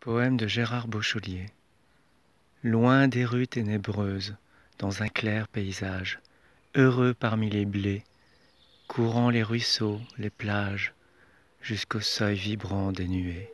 Poème de Gérard Beaucholier. Loin des rues ténébreuses, dans un clair paysage, heureux parmi les blés, courant les ruisseaux, les plages, jusqu'au seuil vibrant des nuées.